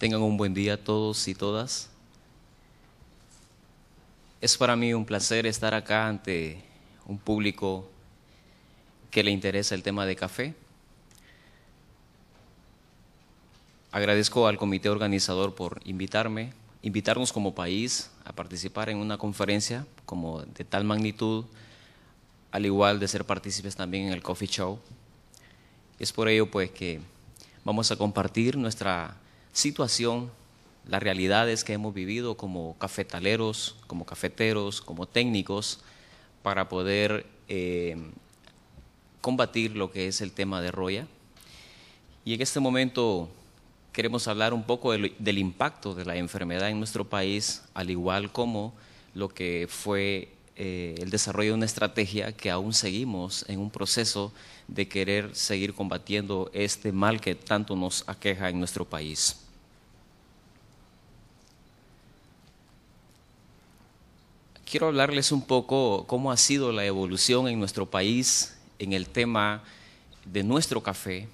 Tengan un buen día todos y todas. Es para mí un placer estar acá ante un público que le interesa el tema de café. Agradezco al comité organizador por invitarme, invitarnos como país a participar en una conferencia como de tal magnitud, al igual de ser partícipes también en el Coffee Show. Es por ello pues que vamos a compartir nuestra situación, las realidades que hemos vivido como cafetaleros, como cafeteros, como técnicos, para poder eh, combatir lo que es el tema de Roya. Y en este momento queremos hablar un poco del impacto de la enfermedad en nuestro país, al igual como lo que fue eh, el desarrollo de una estrategia que aún seguimos en un proceso de querer seguir combatiendo este mal que tanto nos aqueja en nuestro país. Quiero hablarles un poco cómo ha sido la evolución en nuestro país en el tema de nuestro café.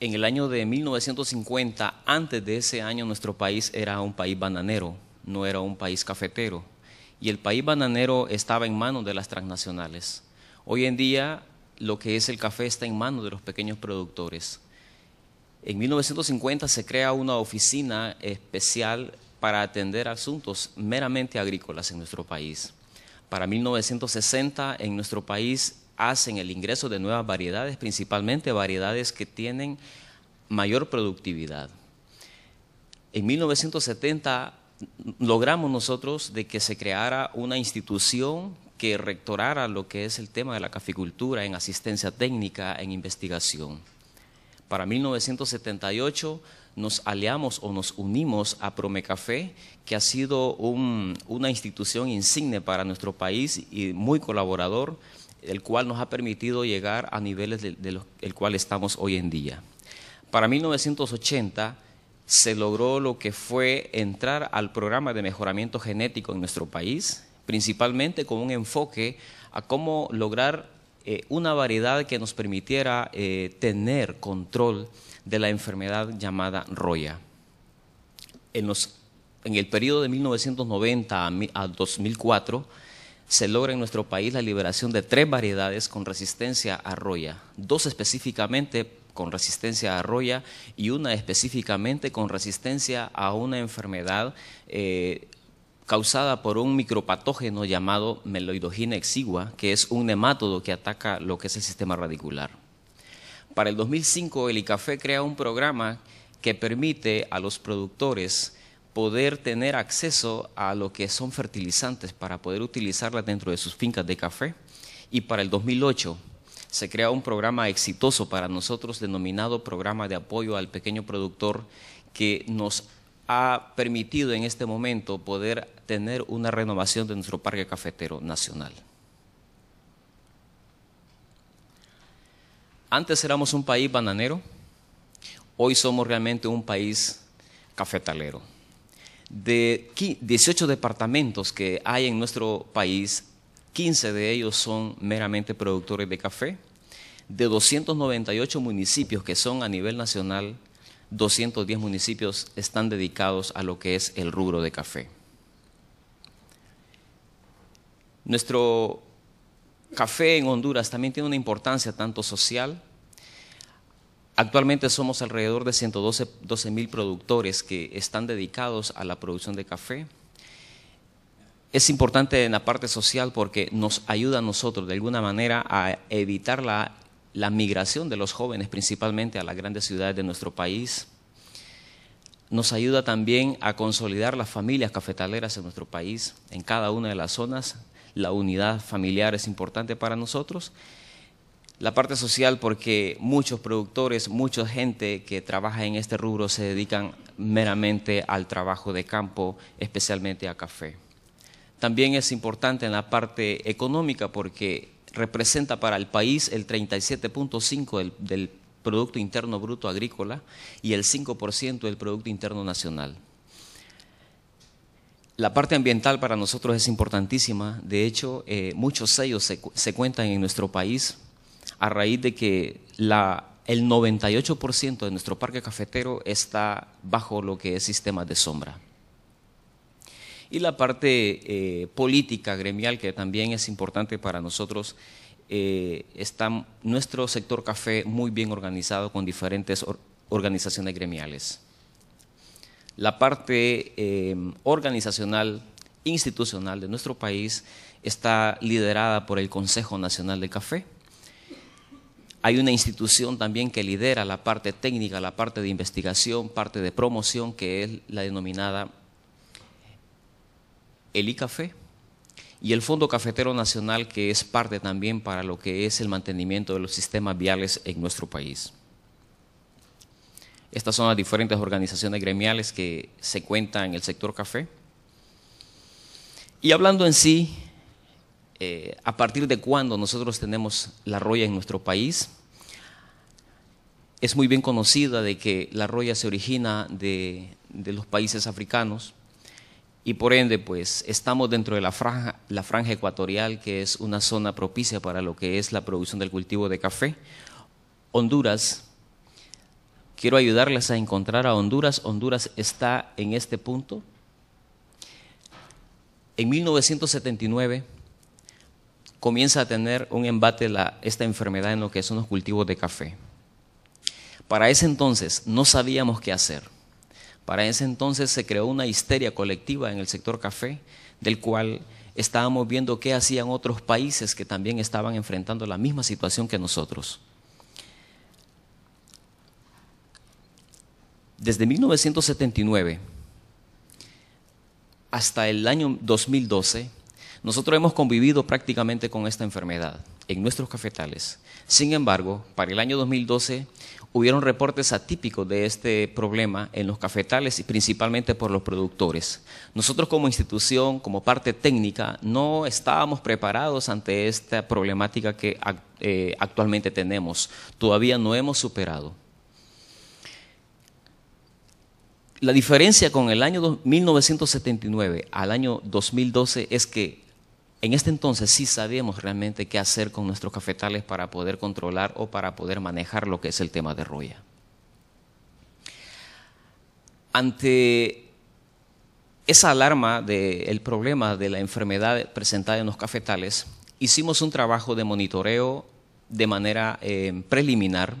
En el año de 1950, antes de ese año, nuestro país era un país bananero, no era un país cafetero y el país bananero estaba en manos de las transnacionales. Hoy en día lo que es el café está en manos de los pequeños productores. En 1950 se crea una oficina especial para atender asuntos meramente agrícolas en nuestro país. Para 1960 en nuestro país hacen el ingreso de nuevas variedades, principalmente variedades que tienen mayor productividad. En 1970 logramos nosotros de que se creara una institución que rectorara lo que es el tema de la caficultura en asistencia técnica, en investigación. Para 1978 nos aliamos o nos unimos a Promecafé, que ha sido una institución insigne para nuestro país y muy colaborador, el cual nos ha permitido llegar a niveles del cual estamos hoy en día. Para 1980 se logró lo que fue entrar al programa de mejoramiento genético en nuestro país, principalmente con un enfoque a cómo lograr eh, una variedad que nos permitiera eh, tener control de la enfermedad llamada roya. En, el periodo de 1990 a, a 2004, se logra en nuestro país la liberación de tres variedades con resistencia a roya, dos específicamente con resistencia a arroya y una específicamente con resistencia a una enfermedad eh, causada por un micropatógeno llamado meloidogina exigua, que es un nematodo que ataca lo que es el sistema radicular. Para el 2005, el ICAFE crea un programa que permite a los productores poder tener acceso a lo que son fertilizantes para poder utilizarla dentro de sus fincas de café. Y para el 2008, se crea un programa exitoso para nosotros denominado Programa de Apoyo al Pequeño Productor que nos ha permitido en este momento poder tener una renovación de nuestro parque cafetero nacional. Antes éramos un país bananero, hoy somos realmente un país cafetalero. De 18 departamentos que hay en nuestro país, 15 de ellos son meramente productores de café. De 298 municipios que son a nivel nacional, 210 municipios están dedicados a lo que es el rubro de café. Nuestro café en Honduras también tiene una importancia tanto social. Actualmente somos alrededor de 112 mil productores que están dedicados a la producción de café. Es importante en la parte social porque nos ayuda a nosotros de alguna manera a evitar la, migración de los jóvenes principalmente a las grandes ciudades de nuestro país. Nos ayuda también a consolidar las familias cafetaleras en nuestro país, en cada una de las zonas. La unidad familiar es importante para nosotros la parte social porque muchos productores, mucha gente que trabaja en este rubro se dedican meramente al trabajo de campo, especialmente a café también es importante en la parte económica porque representa para el país el 37.5 del, Producto Interno Bruto Agrícola y el 5% del Producto Interno Nacional. La parte ambiental para nosotros es importantísima. De hecho, eh, muchos sellos se, cuentan en nuestro país a raíz de que el 98% de nuestro parque cafetero está bajo lo que es sistema de sombra y la parte eh, política gremial, que también es importante para nosotros. Eh, está nuestro sector café muy bien organizado con diferentes organizaciones gremiales. La parte eh, organizacional, institucional de nuestro país está liderada por el Consejo Nacional del Café. Hay una institución también que lidera la parte técnica, la parte de investigación, parte de promoción, que es la denominada el ICAFE y el Fondo Cafetero Nacional, que es parte también para lo que es el mantenimiento de los sistemas viales en nuestro país. Estas son las diferentes organizaciones gremiales que se cuentan en el sector café. Y hablando en sí, eh, a partir de cuándo nosotros tenemos la roya en nuestro país, es muy bien conocida de que la roya se origina de los países africanos, y por ende pues estamos dentro de la franja, la franja ecuatorial que es una zona propicia para lo que es la producción del cultivo de café. Honduras, quiero ayudarles a encontrar a Honduras. Honduras está en este punto. En 1979 comienza a tener un embate esta enfermedad en lo que son los cultivos de café. Para ese entonces no sabíamos qué hacer para ese entonces se creó una histeria colectiva en el sector café, del cual estábamos viendo qué hacían otros países que también estaban enfrentando la misma situación que nosotros. Desde 1979 hasta el año 2012, nosotros hemos convivido prácticamente con esta enfermedad en nuestros cafetales. Sin embargo, para el año 2012 hubieron reportes atípicos de este problema en los cafetales y principalmente por los productores. Nosotros como institución, como parte técnica, no estábamos preparados ante esta problemática que eh, actualmente tenemos. Todavía no hemos superado. La diferencia con el año 1979 al año 2012 es que en este entonces sí sabíamos realmente qué hacer con nuestros cafetales para poder controlar o para poder manejar lo que es el tema de roya. Ante esa alarma del problema de la enfermedad presentada en los cafetales, hicimos un trabajo de monitoreo de manera eh, preliminar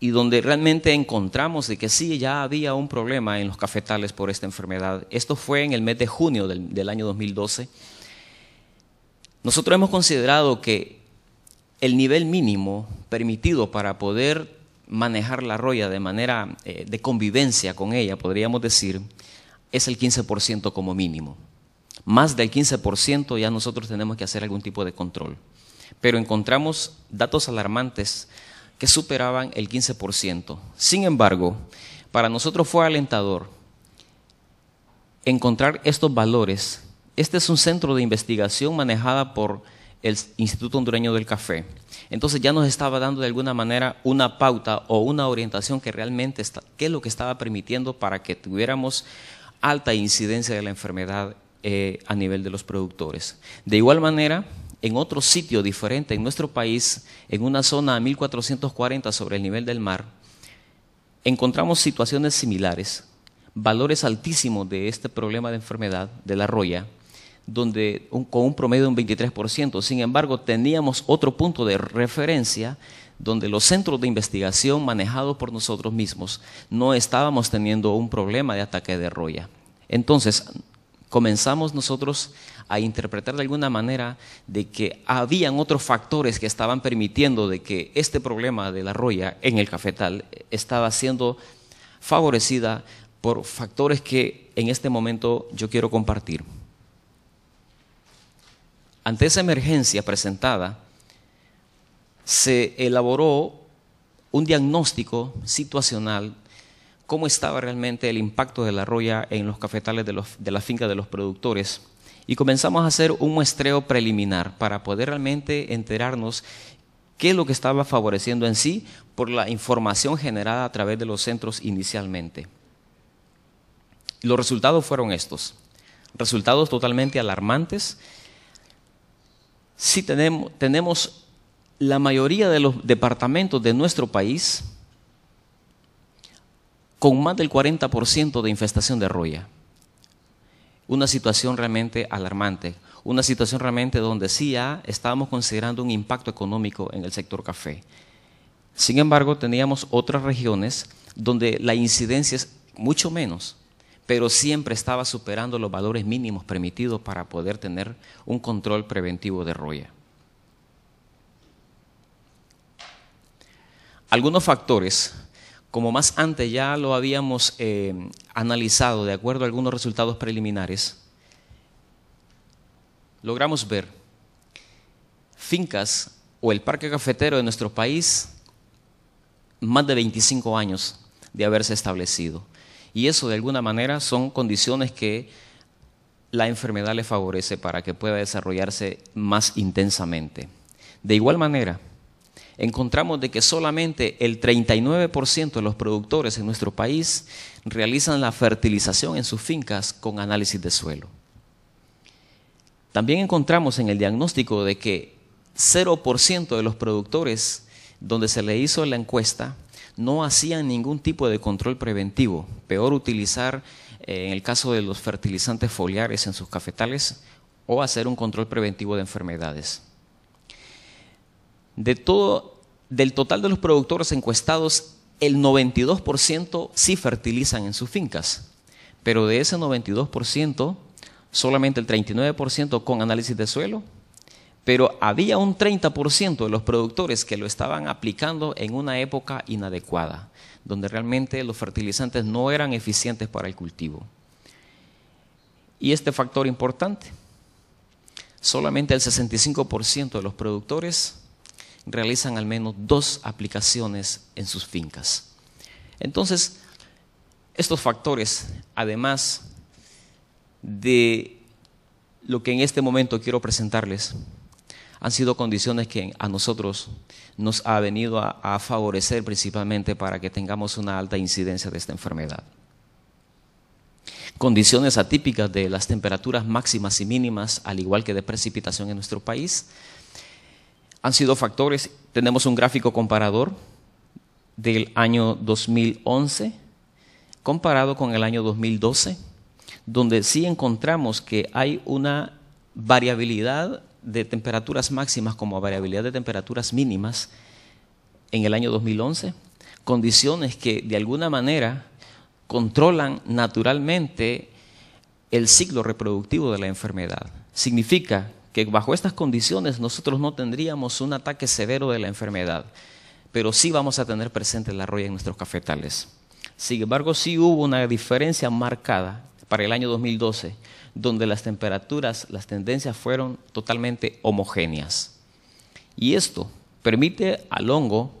y donde realmente encontramos de que sí, ya había un problema en los cafetales por esta enfermedad. Esto fue en el mes de junio del año 2012 nosotros hemos considerado que el nivel mínimo permitido para poder manejar la roya de manera eh, de convivencia con ella, podríamos decir, es el 15% como mínimo. Más del 15% ya nosotros tenemos que hacer algún tipo de control. Pero encontramos datos alarmantes que superaban el 15%. Sin embargo, para nosotros fue alentador encontrar estos valores este es un centro de investigación manejada por el Instituto Hondureño del Café. Entonces ya nos estaba dando de alguna manera una pauta o una orientación que realmente es lo que estaba permitiendo para que tuviéramos alta incidencia de la enfermedad eh, a nivel de los productores. De igual manera, en otro sitio diferente en nuestro país, en una zona a 1440 sobre el nivel del mar, encontramos situaciones similares, valores altísimos de este problema de enfermedad de la roya, donde con un promedio de un 23%. Sin embargo, teníamos otro punto de referencia donde los centros de investigación manejados por nosotros mismos no estábamos teniendo un problema de ataque de roya. Entonces, comenzamos nosotros a interpretar de alguna manera de que habían otros factores que estaban permitiendo de que este problema de la roya en el cafetal estaba siendo favorecida por factores que en este momento yo quiero compartir. Ante esa emergencia presentada, se elaboró un diagnóstico situacional, cómo estaba realmente el impacto de la roya en los cafetales de, de la finca de los productores. Y comenzamos a hacer un muestreo preliminar para poder realmente enterarnos qué es lo que estaba favoreciendo en sí por la información generada a través de los centros inicialmente. Los resultados fueron estos, resultados totalmente alarmantes Sí tenemos, tenemos la mayoría de los departamentos de nuestro país con más del 40% de infestación de roya. Una situación realmente alarmante, una situación realmente donde sí estábamos considerando un impacto económico en el sector café. Sin embargo, teníamos otras regiones donde la incidencia es mucho menos pero siempre estaba superando los valores mínimos permitidos para poder tener un control preventivo de roya. Algunos factores, como más antes ya lo habíamos eh, analizado de acuerdo a algunos resultados preliminares, logramos ver fincas o el parque cafetero de nuestro país más de 25 años de haberse establecido y eso de alguna manera son condiciones que la enfermedad le favorece para que pueda desarrollarse más intensamente. De igual manera, encontramos de que solamente el 39% de los productores en nuestro país realizan la fertilización en sus fincas con análisis de suelo. También encontramos en el diagnóstico de que 0% de los productores donde se le hizo la encuesta no hacían ningún tipo de control preventivo. Peor utilizar, eh, en el caso de los fertilizantes foliares en sus cafetales, o hacer un control preventivo de enfermedades. del total de los productores encuestados, el 92% sí fertilizan en sus fincas, pero de ese 92%, solamente el 39% con análisis de suelo pero había un 30% de los productores que lo estaban aplicando en una época inadecuada, donde realmente los fertilizantes no eran eficientes para el cultivo. Y este factor importante, solamente el 65% de los productores realizan al menos dos aplicaciones en sus fincas. Entonces, estos factores, además de lo que en este momento quiero presentarles, han sido condiciones que a nosotros nos ha venido a, favorecer principalmente para que tengamos una alta incidencia de esta enfermedad. Condiciones atípicas de las temperaturas máximas y mínimas, al igual que de precipitación en nuestro país, han sido factores. Tenemos un gráfico comparador del año 2011 comparado con el año 2012, donde sí encontramos que hay una variabilidad de temperaturas máximas como variabilidad de temperaturas mínimas en el año 2011, condiciones que de alguna manera controlan naturalmente el ciclo reproductivo de la enfermedad. Significa que bajo estas condiciones nosotros no tendríamos un ataque severo de la enfermedad, pero sí vamos a tener presente la roya en nuestros cafetales. Sin embargo, sí hubo una diferencia marcada para el año 2012 donde las temperaturas, las tendencias fueron totalmente homogéneas. Y esto permite al hongo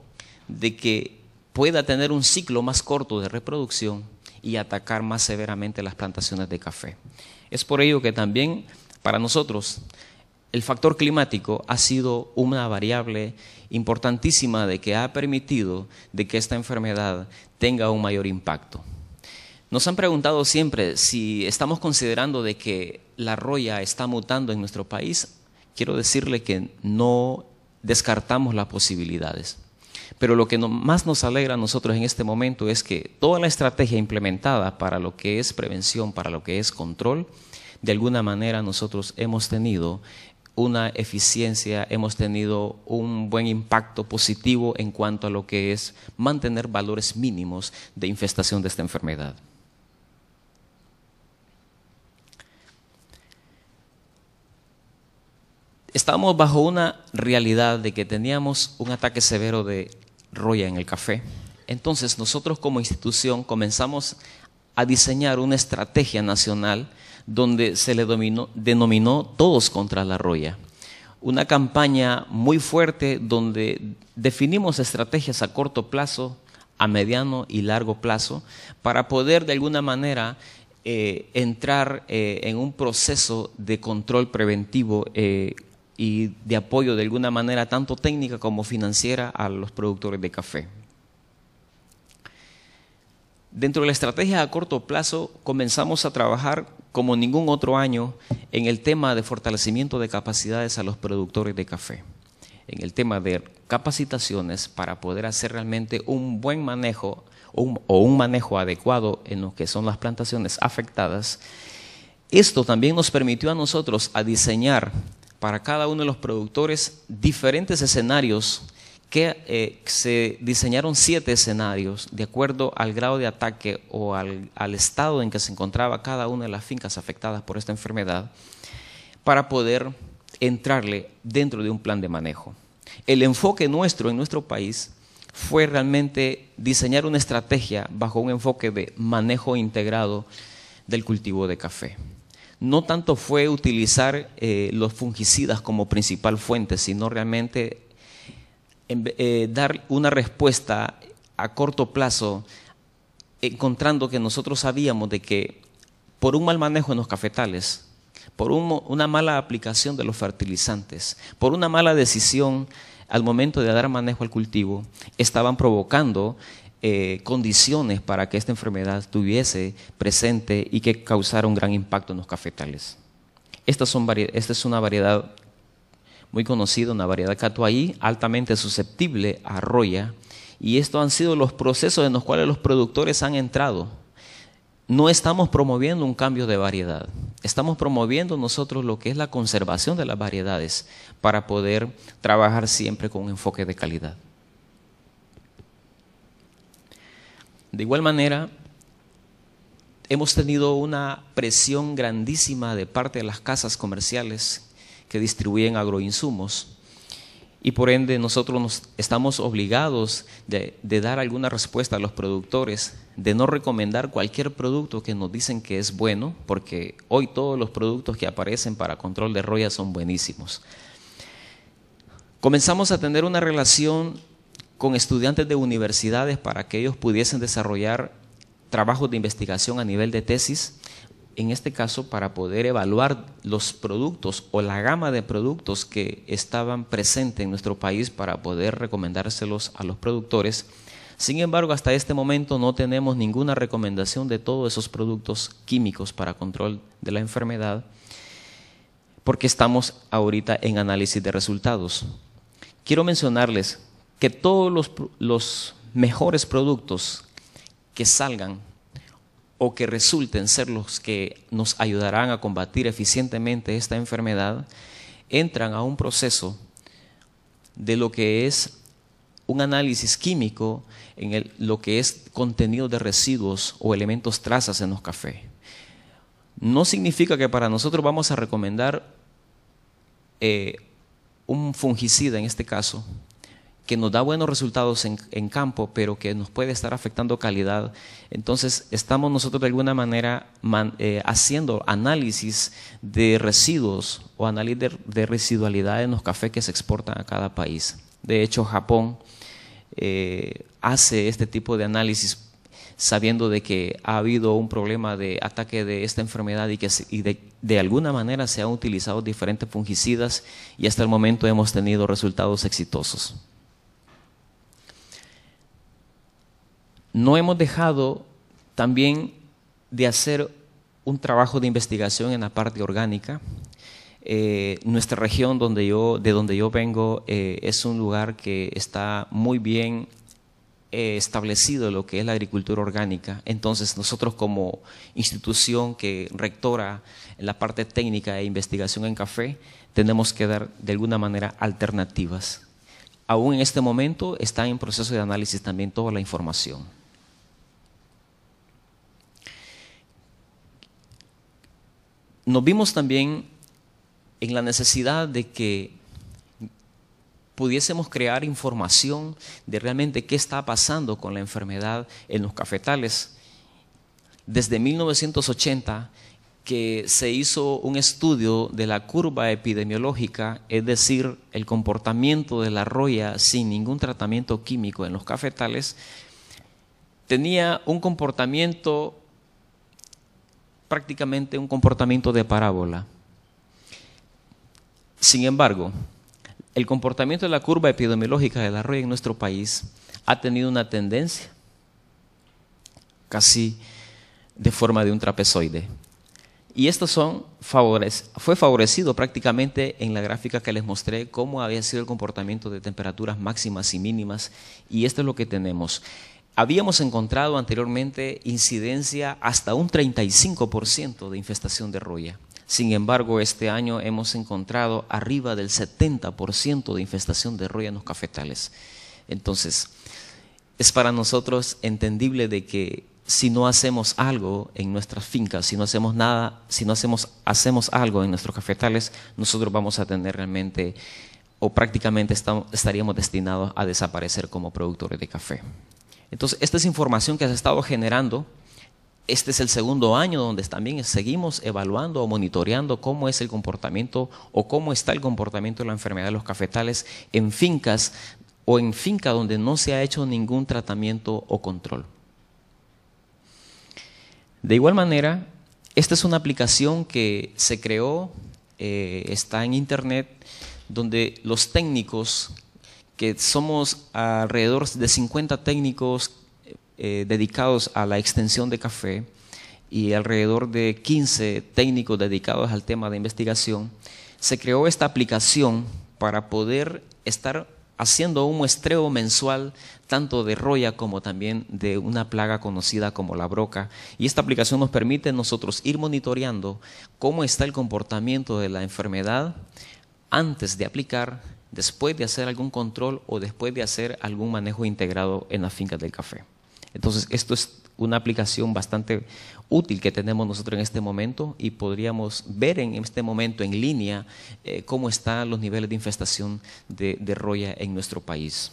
de que pueda tener un ciclo más corto de reproducción y atacar más severamente las plantaciones de café. Es por ello que también para nosotros el factor climático ha sido una variable importantísima de que ha permitido de que esta enfermedad tenga un mayor impacto. Nos han preguntado siempre si estamos considerando de que la roya está mutando en nuestro país. Quiero decirle que no descartamos las posibilidades. Pero lo que más nos alegra a nosotros en este momento es que toda la estrategia implementada para lo que es prevención, para lo que es control, de alguna manera nosotros hemos tenido una eficiencia, hemos tenido un buen impacto positivo en cuanto a lo que es mantener valores mínimos de infestación de esta enfermedad. estábamos bajo una realidad de que teníamos un ataque severo de roya en el café. Entonces nosotros como institución comenzamos a diseñar una estrategia nacional donde se le denominó Todos contra la Roya. Una campaña muy fuerte donde definimos estrategias a corto plazo, a mediano y largo plazo, para poder de alguna manera eh, entrar eh, en un proceso de control preventivo eh, y de apoyo de alguna manera tanto técnica como financiera a los productores de café. Dentro de la estrategia a corto plazo comenzamos a trabajar como ningún otro año en el tema de fortalecimiento de capacidades a los productores de café, en el tema de capacitaciones para poder hacer realmente un buen manejo o un, manejo adecuado en lo que son las plantaciones afectadas. Esto también nos permitió a nosotros a diseñar para cada uno de los productores diferentes escenarios que eh, se diseñaron siete escenarios de acuerdo al grado de ataque o al, al, estado en que se encontraba cada una de las fincas afectadas por esta enfermedad para poder entrarle dentro de un plan de manejo. El enfoque nuestro en nuestro país fue realmente diseñar una estrategia bajo un enfoque de manejo integrado del cultivo de café no tanto fue utilizar eh, los fungicidas como principal fuente, sino realmente eh, dar una respuesta a corto plazo, encontrando que nosotros sabíamos de que por un mal manejo en los cafetales, por una mala aplicación de los fertilizantes, por una mala decisión al momento de dar manejo al cultivo, estaban provocando eh, condiciones para que esta enfermedad estuviese presente y que causara un gran impacto en los cafetales. Esta, es una variedad muy conocida, una variedad catuaí, altamente susceptible a arroya, y estos han sido los procesos en los cuales los productores han entrado. No estamos promoviendo un cambio de variedad, estamos promoviendo nosotros lo que es la conservación de las variedades para poder trabajar siempre con un enfoque de calidad. De igual manera, hemos tenido una presión grandísima de parte de las casas comerciales que distribuyen agroinsumos y por ende nosotros nos estamos obligados de, de, dar alguna respuesta a los productores, de no recomendar cualquier producto que nos dicen que es bueno, porque hoy todos los productos que aparecen para control de roya son buenísimos. Comenzamos a tener una relación con estudiantes de universidades para que ellos pudiesen desarrollar trabajos de investigación a nivel de tesis, en este caso para poder evaluar los productos o la gama de productos que estaban presentes en nuestro país para poder recomendárselos a los productores. Sin embargo, hasta este momento no tenemos ninguna recomendación de todos esos productos químicos para control de la enfermedad porque estamos ahorita en análisis de resultados. Quiero mencionarles que todos los, los mejores productos que salgan o que resulten ser los que nos ayudarán a combatir eficientemente esta enfermedad, entran a un proceso de lo que es un análisis químico en el, lo que es contenido de residuos o elementos trazas en los cafés. No significa que para nosotros vamos a recomendar eh, un fungicida en este caso, que nos da buenos resultados en, campo, pero que nos puede estar afectando calidad. Entonces, estamos nosotros de alguna manera eh, haciendo análisis de residuos o análisis de, residualidad en los cafés que se exportan a cada país. De hecho, Japón eh, hace este tipo de análisis sabiendo de que ha habido un problema de ataque de esta enfermedad y que de, alguna manera se han utilizado diferentes fungicidas y hasta el momento hemos tenido resultados exitosos. no hemos dejado también de hacer un trabajo de investigación en la parte orgánica. Eh, nuestra región de donde yo vengo eh, es un lugar que está muy bien eh, establecido lo que es la agricultura orgánica. Entonces nosotros como institución que rectora la parte técnica e investigación en café, tenemos que dar de alguna manera alternativas. Aún en este momento está en proceso de análisis también toda la información. nos vimos también en la necesidad de que pudiésemos crear información de realmente qué está pasando con la enfermedad en los cafetales. Desde 1980 que se hizo un estudio de la curva epidemiológica, es decir, el comportamiento de la roya sin ningún tratamiento químico en los cafetales, tenía un comportamiento prácticamente un comportamiento de parábola. Sin embargo, el comportamiento de la curva epidemiológica del arroyo en nuestro país ha tenido una tendencia casi de forma de un trapezoide. Y esto fue favorecido prácticamente en la gráfica que les mostré cómo había sido el comportamiento de temperaturas máximas y mínimas. Y esto es lo que tenemos habíamos encontrado anteriormente incidencia hasta un 35% de infestación de roya. Sin embargo, este año hemos encontrado arriba del 70% de infestación de roya en los cafetales. Entonces, es para nosotros entendible de que si no hacemos algo en nuestras fincas, si no hacemos nada, si no hacemos, hacemos algo en nuestros cafetales, nosotros vamos a tener realmente o prácticamente estaríamos destinados a desaparecer como productores de café. Entonces, esta es información que se ha estado generando. Este es el segundo año donde también seguimos evaluando o monitoreando cómo es el comportamiento o cómo está el comportamiento de la enfermedad de los cafetales en fincas o en finca donde no se ha hecho ningún tratamiento o control. De igual manera, esta es una aplicación que se creó, eh, está en internet, donde los técnicos que somos alrededor de 50 técnicos eh, dedicados a la extensión de café y alrededor de 15 técnicos dedicados al tema de investigación, se creó esta aplicación para poder estar haciendo un muestreo mensual tanto de roya como también de una plaga conocida como la broca. Y esta aplicación nos permite nosotros ir monitoreando cómo está el comportamiento de la enfermedad antes de aplicar, después de hacer algún control o después de hacer algún manejo integrado en las finca del café. Entonces, esto es una aplicación bastante útil que tenemos nosotros en este momento y podríamos ver en este momento en línea eh, cómo están los niveles de infestación de, roya en nuestro país.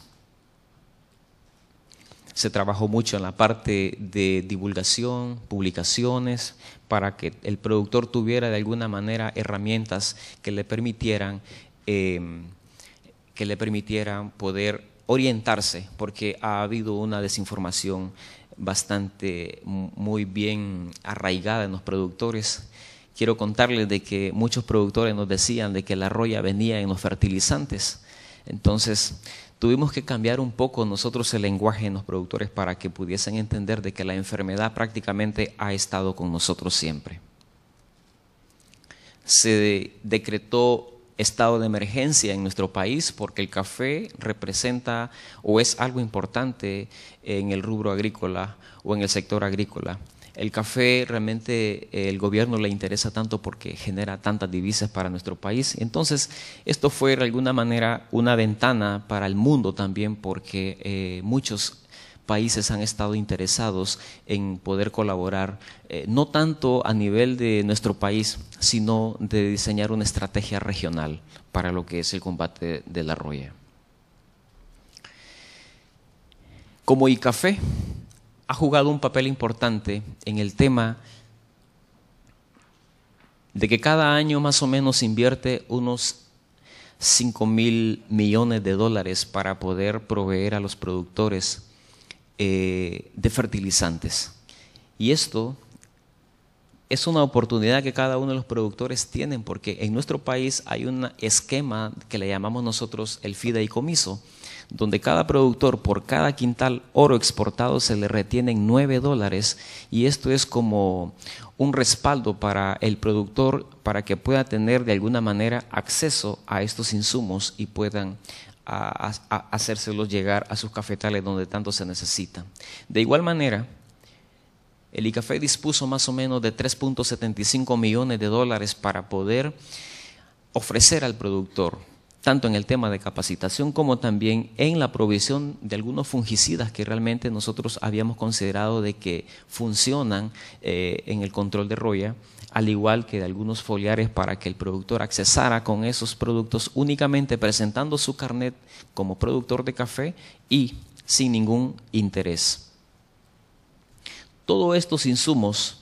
Se trabajó mucho en la parte de divulgación, publicaciones, para que el productor tuviera de alguna manera herramientas que le permitieran eh, que le permitieran poder orientarse, porque ha habido una desinformación bastante muy bien arraigada en los productores. Quiero contarles de que muchos productores nos decían de que la roya venía en los fertilizantes. Entonces, tuvimos que cambiar un poco nosotros el lenguaje en los productores para que pudiesen entender de que la enfermedad prácticamente ha estado con nosotros siempre. Se decretó estado de emergencia en nuestro país porque el café representa o es algo importante en el rubro agrícola o en el sector agrícola. El café realmente eh, el gobierno le interesa tanto porque genera tantas divisas para nuestro país. Entonces, esto fue de alguna manera una ventana para el mundo también porque eh, muchos países han estado interesados en poder colaborar, eh, no tanto a nivel de nuestro país, sino de diseñar una estrategia regional para lo que es el combate de la roya. Como ICAFE ha jugado un papel importante en el tema de que cada año más o menos invierte unos 5 mil millones de dólares para poder proveer a los productores eh, de fertilizantes. Y esto es una oportunidad que cada uno de los productores tienen, porque en nuestro país hay un esquema que le llamamos nosotros el fideicomiso, donde cada productor por cada quintal oro exportado se le retienen nueve dólares y esto es como un respaldo para el productor para que pueda tener de alguna manera acceso a estos insumos y puedan a, hacérselos llegar a sus cafetales donde tanto se necesita De igual manera, el ICAFE dispuso más o menos de 3.75 millones de dólares para poder ofrecer al productor tanto en el tema de capacitación como también en la provisión de algunos fungicidas que realmente nosotros habíamos considerado de que funcionan eh, en el control de roya, al igual que de algunos foliares para que el productor accesara con esos productos únicamente presentando su carnet como productor de café y sin ningún interés. Todos estos insumos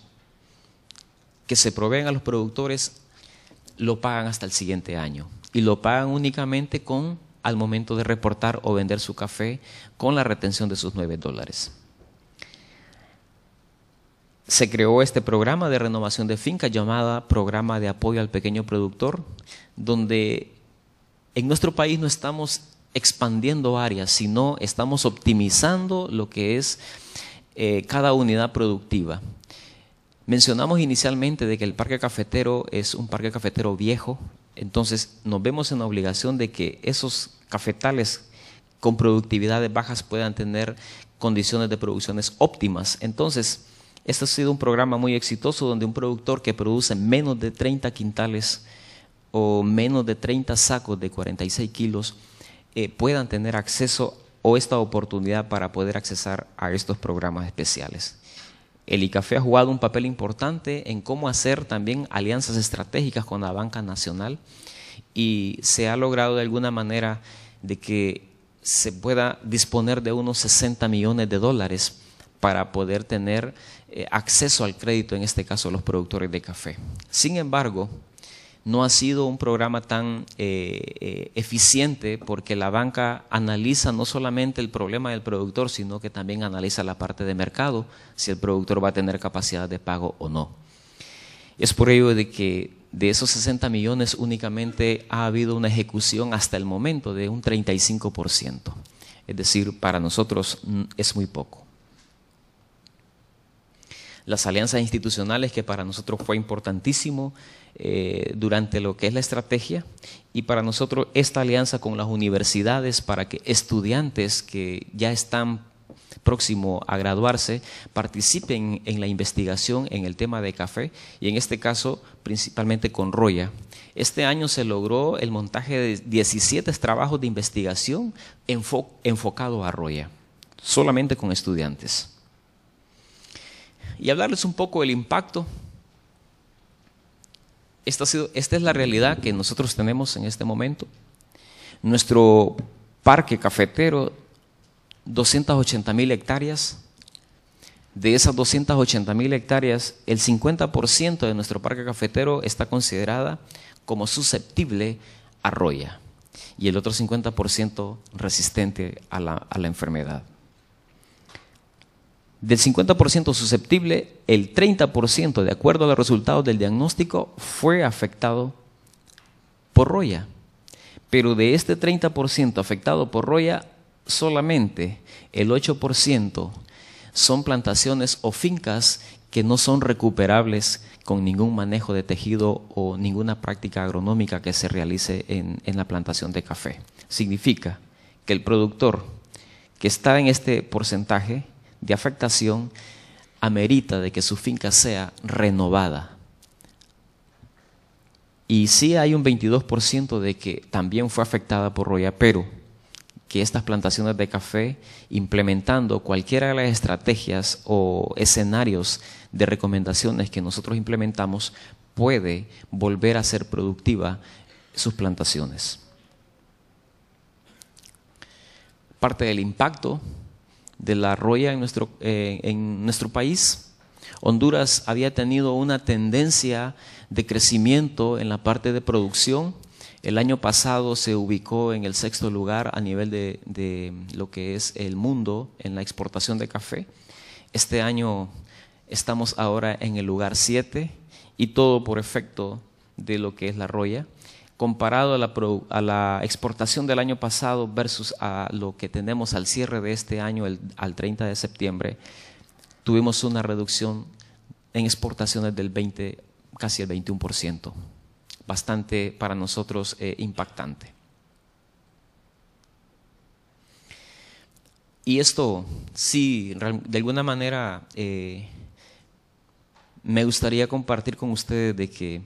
que se proveen a los productores lo pagan hasta el siguiente año y lo pagan únicamente con, al momento de reportar o vender su café, con la retención de sus 9 dólares. Se creó este programa de renovación de finca llamada Programa de Apoyo al Pequeño Productor, donde en nuestro país no estamos expandiendo áreas, sino estamos optimizando lo que es eh, cada unidad productiva. Mencionamos inicialmente de que el parque cafetero es un parque cafetero viejo, entonces nos vemos en la obligación de que esos cafetales con productividades bajas puedan tener condiciones de producciones óptimas. Entonces, este ha sido un programa muy exitoso donde un productor que produce menos de 30 quintales o menos de 30 sacos de 46 kilos eh, puedan tener acceso o esta oportunidad para poder accesar a estos programas especiales el ICAFE ha jugado un papel importante en cómo hacer también alianzas estratégicas con la banca nacional y se ha logrado de alguna manera de que se pueda disponer de unos 60 millones de dólares para poder tener eh, acceso al crédito, en este caso los productores de café. Sin embargo, no ha sido un programa tan eh, eh, eficiente porque la banca analiza no solamente el problema del productor, sino que también analiza la parte de mercado, si el productor va a tener capacidad de pago o no. Es por ello de que de esos 60 millones únicamente ha habido una ejecución hasta el momento de un 35%. Es decir, para nosotros mm, es muy poco las alianzas institucionales, que para nosotros fue importantísimo eh, durante lo que es la estrategia y para nosotros esta alianza con las universidades para que estudiantes que ya están próximo a graduarse participen en la investigación en el tema de café y en este caso principalmente con Roya. Este año se logró el montaje de 17 trabajos de investigación enfocado a Roya, solamente con estudiantes. Y hablarles un poco del impacto esta, es la realidad que nosotros tenemos en este momento. Nuestro parque cafetero, 280 mil hectáreas. De esas 280 mil hectáreas, el 50% de nuestro parque cafetero está considerada como susceptible a roya y el otro 50% resistente a la enfermedad. Del 50% susceptible, el 30%, de acuerdo a los resultados del diagnóstico, fue afectado por Roya. Pero de este 30% afectado por Roya, solamente el 8% son plantaciones o fincas que no son recuperables con ningún manejo de tejido o ninguna práctica agronómica que se realice en, la plantación de café. Significa que el productor que está en este porcentaje de afectación amerita de que su finca sea renovada. Y sí hay un 22% de que también fue afectada por roya pero que estas plantaciones de café, implementando cualquiera de las estrategias o escenarios de recomendaciones que nosotros implementamos, puede volver a ser productiva sus plantaciones. Parte del impacto de la roya en nuestro, eh, en nuestro país. Honduras había tenido una tendencia de crecimiento en la parte de producción. El año pasado se ubicó en el sexto lugar a nivel de, lo que es el mundo en la exportación de café. Este año estamos ahora en el lugar siete y todo por efecto de lo que es la roya comparado a la, exportación del año pasado versus a lo que tenemos al cierre de este año, al 30 de septiembre, tuvimos una reducción en exportaciones del 20, casi el 21%, bastante para nosotros eh, impactante. Y esto sí, de alguna manera, eh, me gustaría compartir con ustedes de que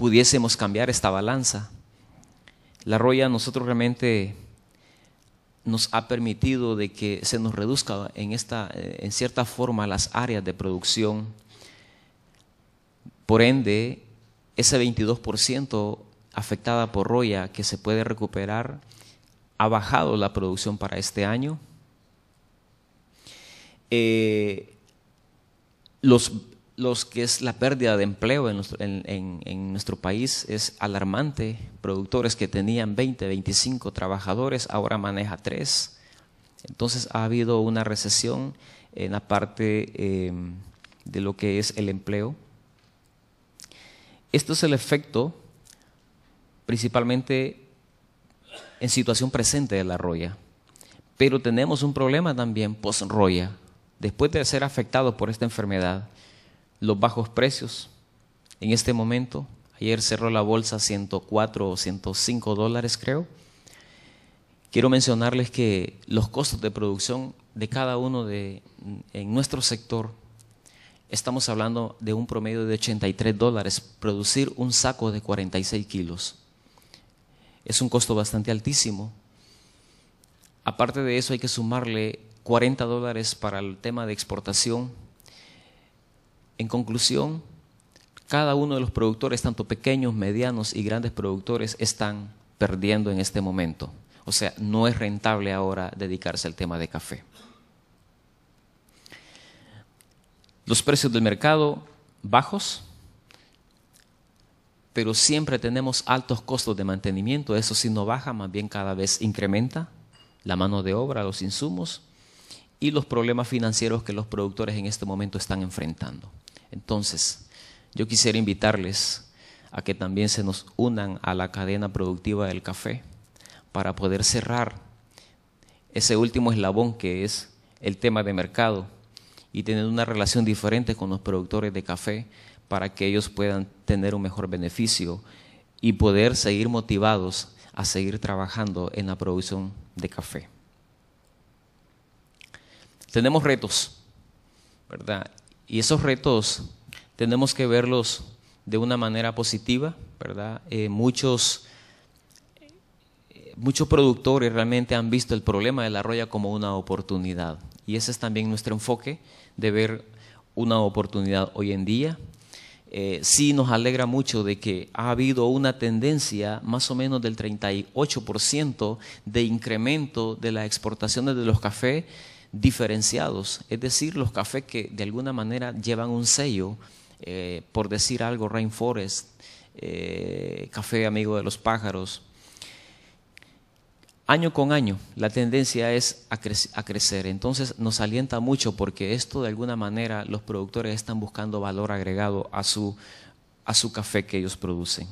pudiésemos cambiar esta balanza. La roya nosotros realmente nos ha permitido de que se nos reduzca en, esta, eh, en cierta forma las áreas de producción. Por ende, ese 22% afectada por roya que se puede recuperar ha bajado la producción para este año. Eh, los los que es la pérdida de empleo en nuestro, país es alarmante. Productores que tenían 20, 25 trabajadores ahora maneja 3. Entonces ha habido una recesión en la parte em, de lo que es el empleo. Esto es el efecto principalmente en situación presente de la roya. Pero tenemos un problema también post-roya. Después de ser afectado por esta enfermedad, los bajos precios. En este momento, ayer cerró la bolsa 104 o 105 dólares, creo. Quiero mencionarles que los costos de producción de cada uno de, en nuestro sector, estamos hablando de un promedio de 83 dólares, producir un saco de 46 kilos. Es un costo bastante altísimo. Aparte de eso hay que sumarle 40 dólares para el tema de exportación, en conclusión, cada uno de los productores, tanto pequeños, medianos y grandes productores, están perdiendo en este momento. O sea, no es rentable ahora dedicarse al tema de café. Los precios del mercado bajos, pero siempre tenemos altos costos de mantenimiento, eso sí no baja, más bien cada vez incrementa la mano de obra, los insumos y los problemas financieros que los productores en este momento están enfrentando. Entonces, yo quisiera invitarles a que también se nos unan a la cadena productiva del café para poder cerrar ese último eslabón que es el tema de mercado y tener una relación diferente con los productores de café para que ellos puedan tener un mejor beneficio y poder seguir motivados a seguir trabajando en la producción de café. Tenemos retos, ¿verdad? Y esos retos tenemos que verlos de una manera positiva, ¿verdad? Eh, muchos, eh, muchos productores realmente han visto el problema de la roya como una oportunidad. Y ese es también nuestro enfoque de ver una oportunidad hoy en día. Eh, sí nos alegra mucho de que ha habido una tendencia más o menos del 38% de incremento de las exportaciones de los cafés diferenciados, es decir, los cafés que de alguna manera llevan un sello, eh, por decir algo, Rainforest, eh, Café Amigo de los Pájaros. Año con año la tendencia es a, crecer, entonces nos alienta mucho porque esto de alguna manera los productores están buscando valor agregado a su café que ellos producen.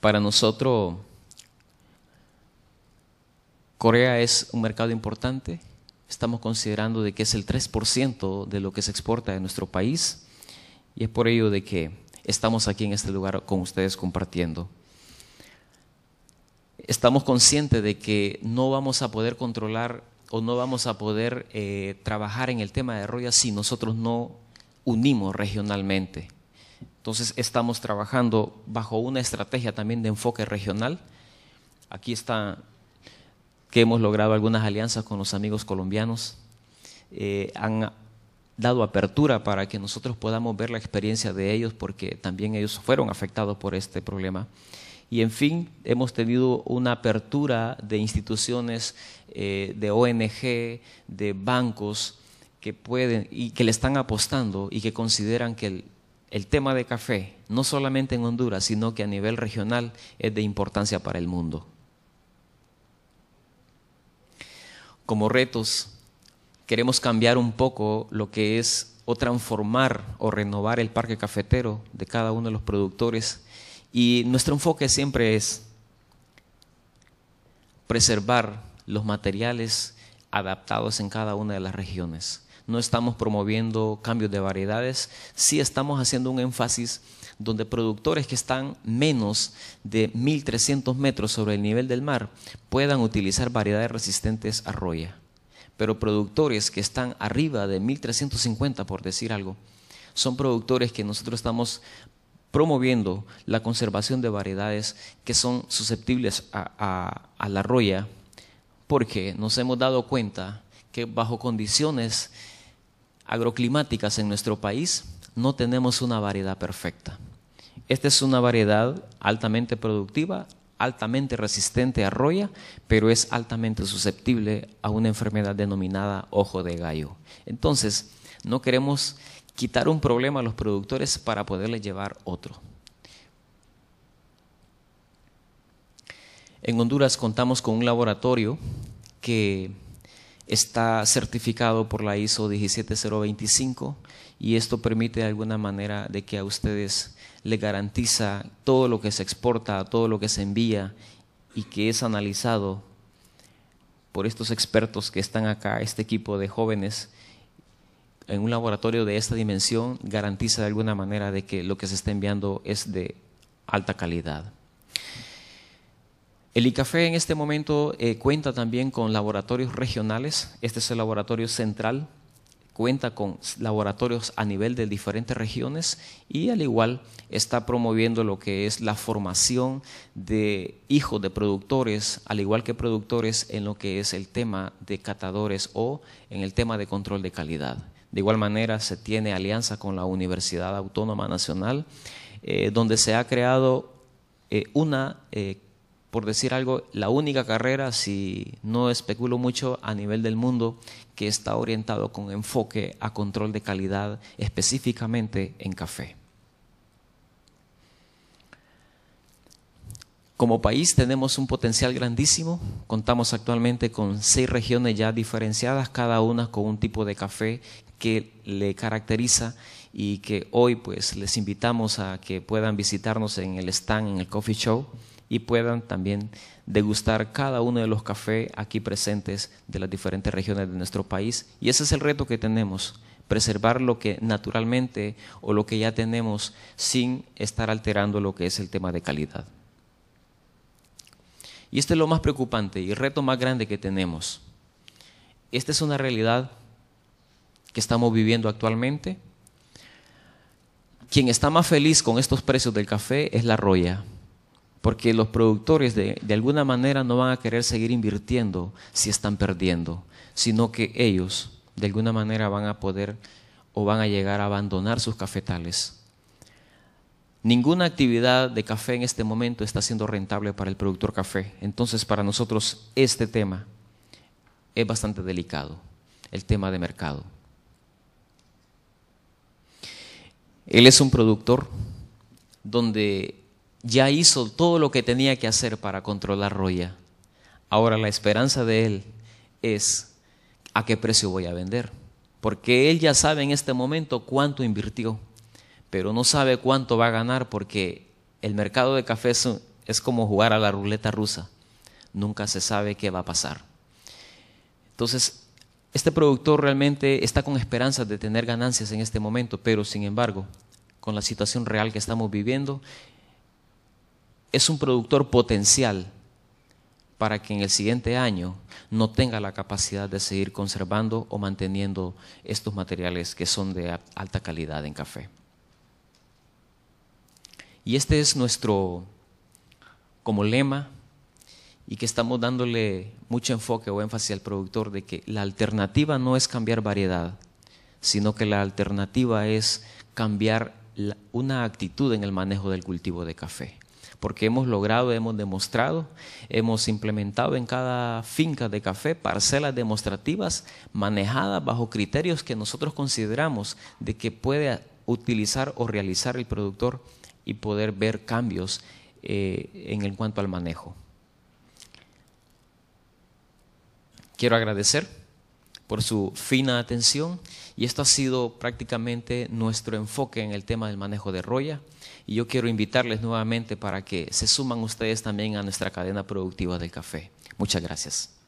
Para nosotros Corea es un mercado importante, estamos considerando de que es el 3% de lo que se exporta de nuestro país y es por ello de que estamos aquí en este lugar con ustedes compartiendo. Estamos conscientes de que no vamos a poder controlar o no vamos a poder eh, trabajar en el tema de Roya si nosotros no unimos regionalmente. Entonces estamos trabajando bajo una estrategia también de enfoque regional. Aquí está que hemos logrado algunas alianzas con los amigos colombianos. Eh, han dado apertura para que nosotros podamos ver la experiencia de ellos porque también ellos fueron afectados por este problema. Y en fin, hemos tenido una apertura de instituciones, eh, de ONG, de bancos que pueden y que le están apostando y que consideran que el, el tema de café, no solamente en Honduras, sino que a nivel regional, es de importancia para el mundo. como retos, queremos cambiar un poco lo que es o transformar o renovar el parque cafetero de cada uno de los productores. Y nuestro enfoque siempre es preservar los materiales adaptados en cada una de las regiones. No estamos promoviendo cambios de variedades, sí estamos haciendo un énfasis donde productores que están menos de 1.300 metros sobre el nivel del mar puedan utilizar variedades resistentes a roya. Pero productores que están arriba de 1.350, por decir algo, son productores que nosotros estamos promoviendo la conservación de variedades que son susceptibles a, la roya, porque nos hemos dado cuenta que bajo condiciones agroclimáticas en nuestro país no tenemos una variedad perfecta. Esta es una variedad altamente productiva, altamente resistente a roya, pero es altamente susceptible a una enfermedad denominada ojo de gallo. Entonces, no queremos quitar un problema a los productores para poderles llevar otro. En Honduras contamos con un laboratorio que está certificado por la ISO 17025 y esto permite de alguna manera de que a ustedes le garantiza todo lo que se exporta, todo lo que se envía y que es analizado por estos expertos que están acá, este equipo de jóvenes, en un laboratorio de esta dimensión, garantiza de alguna manera de que lo que se está enviando es de alta calidad. El ICAFE en este momento eh, cuenta también con laboratorios regionales, este es el laboratorio central cuenta con laboratorios a nivel de diferentes regiones y al igual está promoviendo lo que es la formación de hijos de productores, al igual que productores en lo que es el tema de catadores o en el tema de control de calidad. De igual manera se tiene alianza con la Universidad Autónoma Nacional, eh, donde se ha creado eh, una... Eh, por decir algo, la única carrera, si no especulo mucho a nivel del mundo, que está orientado con enfoque a control de calidad, específicamente en café. Como país tenemos un potencial grandísimo, contamos actualmente con seis regiones ya diferenciadas, cada una con un tipo de café que le caracteriza y que hoy pues les invitamos a que puedan visitarnos en el stand, en el coffee show y puedan también degustar cada uno de los cafés aquí presentes de las diferentes regiones de nuestro país. Y ese es el reto que tenemos, preservar lo que naturalmente o lo que ya tenemos sin estar alterando lo que es el tema de calidad. Y este es lo más preocupante y el reto más grande que tenemos. Esta es una realidad que estamos viviendo actualmente. Quien está más feliz con estos precios del café es la roya porque los productores de, de, alguna manera no van a querer seguir invirtiendo si están perdiendo, sino que ellos de alguna manera van a poder o van a llegar a abandonar sus cafetales. Ninguna actividad de café en este momento está siendo rentable para el productor café. Entonces, para nosotros este tema es bastante delicado, el tema de mercado. Él es un productor donde ya hizo todo lo que tenía que hacer para controlar Roya. Ahora la esperanza de él es a qué precio voy a vender. Porque él ya sabe en este momento cuánto invirtió, pero no sabe cuánto va a ganar porque el mercado de café es, como jugar a la ruleta rusa. Nunca se sabe qué va a pasar. Entonces, este productor realmente está con esperanzas de tener ganancias en este momento, pero sin embargo, con la situación real que estamos viviendo, es un productor potencial para que en el siguiente año no tenga la capacidad de seguir conservando o manteniendo estos materiales que son de alta calidad en café. Y este es nuestro como lema y que estamos dándole mucho enfoque o énfasis al productor de que la alternativa no es cambiar variedad, sino que la alternativa es cambiar una actitud en el manejo del cultivo de café porque hemos logrado, hemos demostrado, hemos implementado en cada finca de café parcelas demostrativas manejadas bajo criterios que nosotros consideramos de que puede utilizar o realizar el productor y poder ver cambios eh, en el cuanto al manejo. Quiero agradecer por su fina atención. Y esto ha sido prácticamente nuestro enfoque en el tema del manejo de roya. Y yo quiero invitarles nuevamente para que se suman ustedes también a nuestra cadena productiva del café. Muchas gracias.